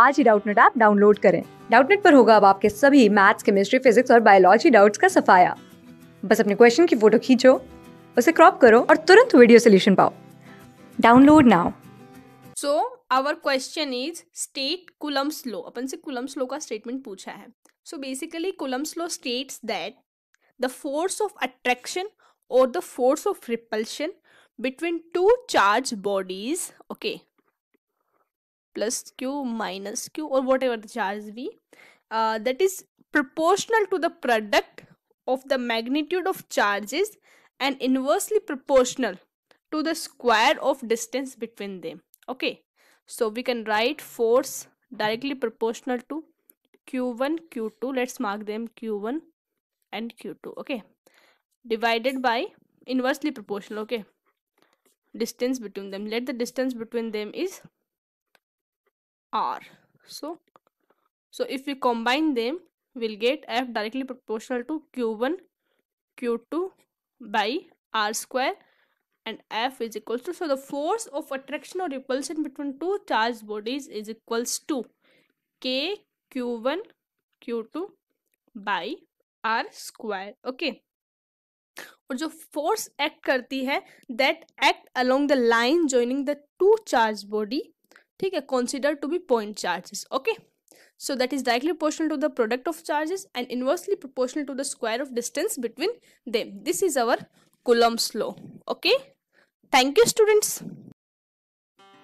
आज ही Doubtnut app download करें डाउटनेट पर होगा अब आपके सभी मैथ्स केमिस्ट्री फिजिक्स और बायोलॉजी डाउट्स का सफाया बस अपने क्वेश्चन की फोटो खींचो उसे क्रॉप करो और तुरंत वीडियो सोल्यूशन पाओ download now so our question is state Coulomb's law अपन से कुलम्स लो का स्टेटमेंट पूछा है so basically Coulomb's law states that the force of attraction और the force of repulsion between two charge bodies okay plus q minus q or whatever the charge be uh, that is proportional to the product of the magnitude of charges and inversely proportional to the square of distance between them okay so we can write force directly proportional to q1 q2 let's mark them q1 and q2 okay divided by inversely proportional okay distance between them let the distance between them is r so so if we combine them we'll get f directly proportional to q1 q2 by r square and f is equals to so the force of attraction or repulsion between two charged bodies is equals to k q1 q2 by r square okay और जो force act करती है that act along the line joining the two charge body ठीक है consider to be point charges okay so that is directly proportional to the product of charges and inversely proportional to the square of distance between them this is our Coulomb's law okay thank you students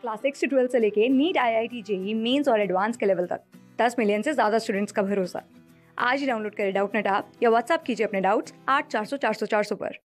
class six से twelfth से लेके NEET I I T JEE mains और advance के level तक दस million से ज्यादा students का भरोसा आज ही डाउनलोड करें डाउट नेट आप या व्हाट्सअप कीजिए अपने डाउट्स आठ चार सौ चार सौ चार सौ पर